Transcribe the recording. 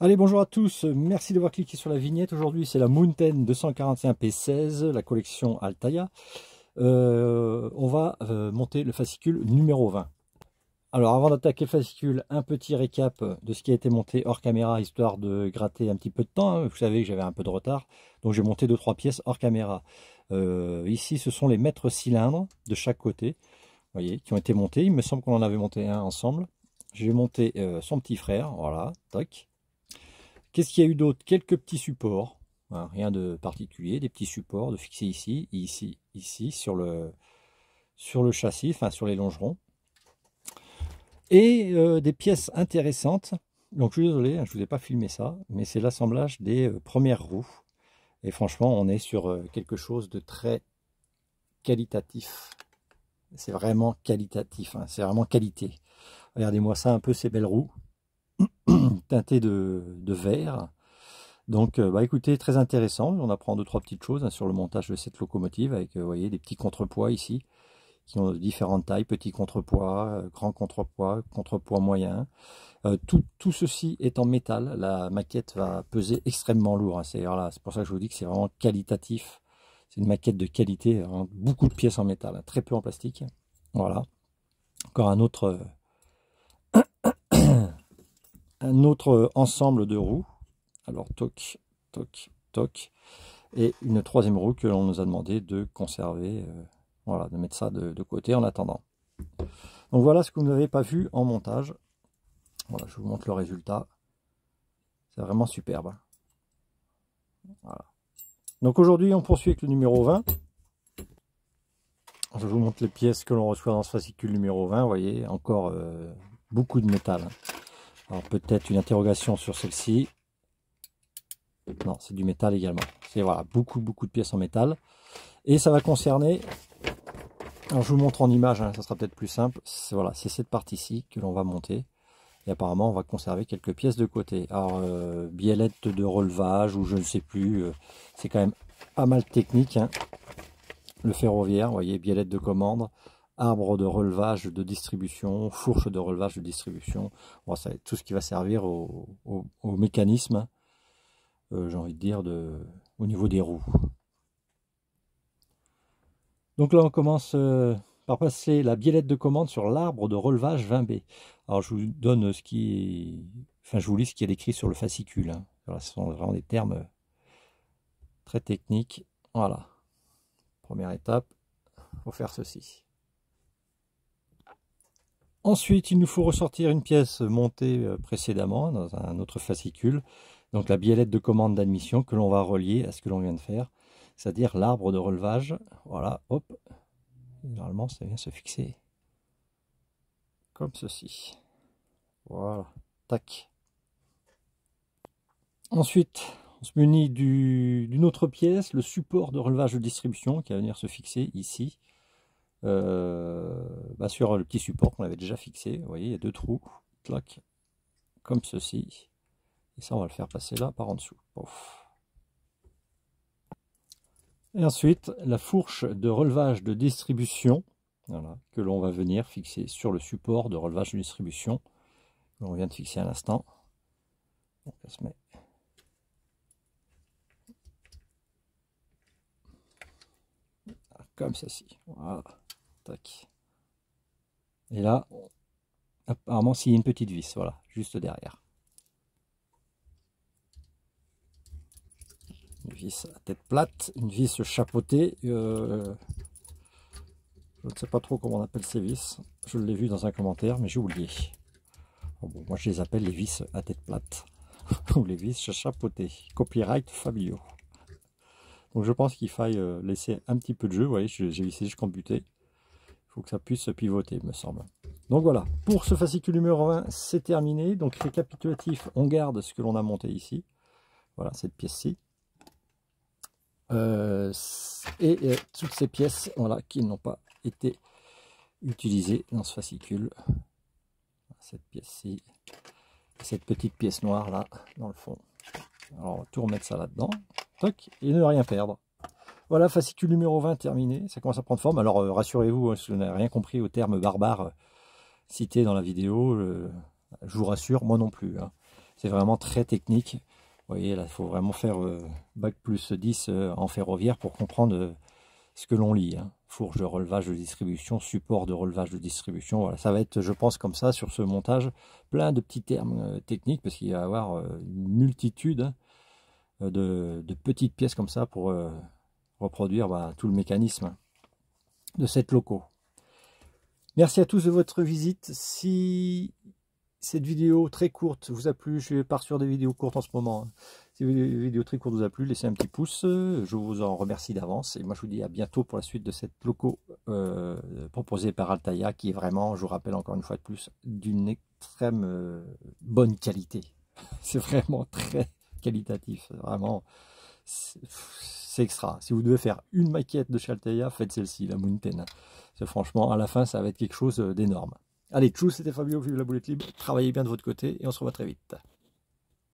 Allez, bonjour à tous, merci d'avoir cliqué sur la vignette. Aujourd'hui, c'est la Mountain 241P16, la collection Altaïa. Euh, on va euh, monter le fascicule numéro 20. Alors, avant d'attaquer le fascicule, un petit récap de ce qui a été monté hors caméra, histoire de gratter un petit peu de temps. Hein. Vous savez que j'avais un peu de retard, donc j'ai monté 2-3 pièces hors caméra. Euh, ici, ce sont les mètres cylindres de chaque côté, vous voyez, qui ont été montés. Il me semble qu'on en avait monté un ensemble. J'ai monté son petit frère, voilà, toc. Qu'est-ce qu'il y a eu d'autre Quelques petits supports, hein, rien de particulier, des petits supports de fixer ici, ici, ici, sur le, sur le châssis, enfin sur les longerons. Et euh, des pièces intéressantes. Donc je suis désolé, hein, je ne vous ai pas filmé ça, mais c'est l'assemblage des euh, premières roues. Et franchement, on est sur euh, quelque chose de très qualitatif. C'est vraiment qualitatif, hein, c'est vraiment qualité. Regardez-moi ça un peu, ces belles roues teinté de, vert. Donc, euh, bah, écoutez, très intéressant. On apprend deux, trois petites choses hein, sur le montage de cette locomotive avec, euh, vous voyez, des petits contrepoids ici qui ont différentes tailles, petits contrepoids, euh, grand contrepoids, contrepoids moyen. tout, tout, ceci est en métal. La maquette va peser extrêmement lourd. Hein. là C'est pour ça que je vous dis que c'est vraiment qualitatif. C'est une maquette de qualité. Hein. Beaucoup de pièces en métal, très peu en plastique. Voilà. Encore un autre un autre ensemble de roues. Alors toc, toc, toc. Et une troisième roue que l'on nous a demandé de conserver. Euh, voilà, de mettre ça de, côté en attendant. Donc voilà ce que vous n'avez pas vu en montage. Voilà, je vous montre le résultat. C'est vraiment superbe. Voilà. Donc aujourd'hui, on poursuit avec le numéro 20. Je vous montre les pièces que l'on reçoit dans ce fascicule numéro 20. Vous voyez, encore euh, beaucoup de métal. Alors peut-être une interrogation sur celle-ci. Non, c'est du métal également. C'est voilà, beaucoup, beaucoup de pièces en métal. Et ça va concerner, alors je vous montre en image, hein, ça sera peut-être plus simple. Voilà, c'est cette partie-ci que l'on va monter. Et apparemment, on va conserver quelques pièces de côté. Alors, euh, biellette de relevage ou je ne sais plus, euh, c'est quand même pas mal technique. Hein. Le ferroviaire, vous voyez, biellette de commande, arbre de relevage de distribution, fourche de relevage de distribution, tout ce qui va servir au, mécanisme, euh, j'ai envie de dire, au niveau des roues. Donc là, on commence euh, par passer la biellette de commande sur l'arbre de relevage 20B. Alors, je vous donne ce qui... Enfin, je vous lis ce qui est écrit sur le fascicule. Hein. ce sont vraiment des termes très techniques. Voilà. Première étape, faut faire ceci. Ensuite, il nous faut ressortir une pièce montée euh, précédemment dans un autre fascicule, donc la biellette de commande d'admission que l'on va relier à ce que l'on vient de faire, c'est-à-dire l'arbre de relevage. Voilà, hop, normalement ça vient se fixer comme ceci. Voilà, tac. Ensuite, on se munit d'une autre pièce, le support de relevage de distribution qui va venir se fixer ici. Euh, bah, sur le petit support qu'on avait déjà fixé. Vous voyez, il y a deux trous, comme ceci. Et ça, on va le faire passer là par en dessous. Et ensuite, la fourche de relevage de distribution, que l'on va venir fixer sur le support de relevage de distribution, que l'on vient de fixer à l'instant. Comme ceci. Voilà. Et là, apparemment, s'il y a une petite vis, voilà, juste derrière. Une vis à tête plate, une vis chapeautée. Euh, je ne sais pas trop comment on appelle ces vis. Je l'ai vu dans un commentaire, mais j'ai oublié. Oh, moi, je les appelle les vis à tête plate. Ou les vis chapeautées. Copyright Fabio. Donc, je pense qu'il faille euh, laisser un petit peu de jeu. Vous voyez, j'ai essayé jusqu'en buter que ça puisse se pivoter, me semble. Donc voilà, pour ce fascicule numéro 1, c'est terminé. Donc récapitulatif, on garde ce que l'on a monté ici. Voilà, cette pièce-ci. Euh, et toutes ces pièces voilà, qui n'ont pas été utilisées dans ce fascicule. Cette pièce-ci, cette petite pièce noire là, dans le fond. Alors on va tout remettre ça là-dedans, toc, et ne rien perdre. Voilà, fascicule numéro 20 terminé, ça commence à prendre forme. Alors euh, rassurez-vous, si vous n'avez rien compris au terme barbare euh, cité dans la vidéo, euh, je vous rassure, moi non plus. Hein. C'est vraiment très technique. Vous voyez, là, il faut vraiment faire bac plus 10 en ferroviaire pour comprendre ce que l'on lit. Fourge, hein. Fourche de relevage de distribution, support de relevage de distribution. Voilà, ça va être, je pense, comme ça, sur ce montage, plein de petits termes techniques, parce qu'il va y avoir une multitude hein, de, petites pièces comme ça pour reproduire bah, tout le mécanisme de cette loco. Merci à tous de votre visite. Si cette vidéo très courte vous a plu, je pars sur des vidéos courtes en ce moment. Si vidéo très courte vous a plu, laissez un petit pouce. Je vous en remercie d'avance. Et moi, je vous dis à bientôt pour la suite de cette loco euh, proposée par Altaïa, qui est vraiment, je vous rappelle encore une fois de plus, d'une extrême euh, bonne qualité. C'est vraiment très qualitatif. Vraiment, extra. Si vous devez faire une maquette de chez faites celle-ci, la Mountain. franchement, à la fin, ça va être quelque chose euh, d'énorme. Allez, tchou, c'était Fabio, vive la boulette libre, travaillez bien de votre côté et on se revoit très vite.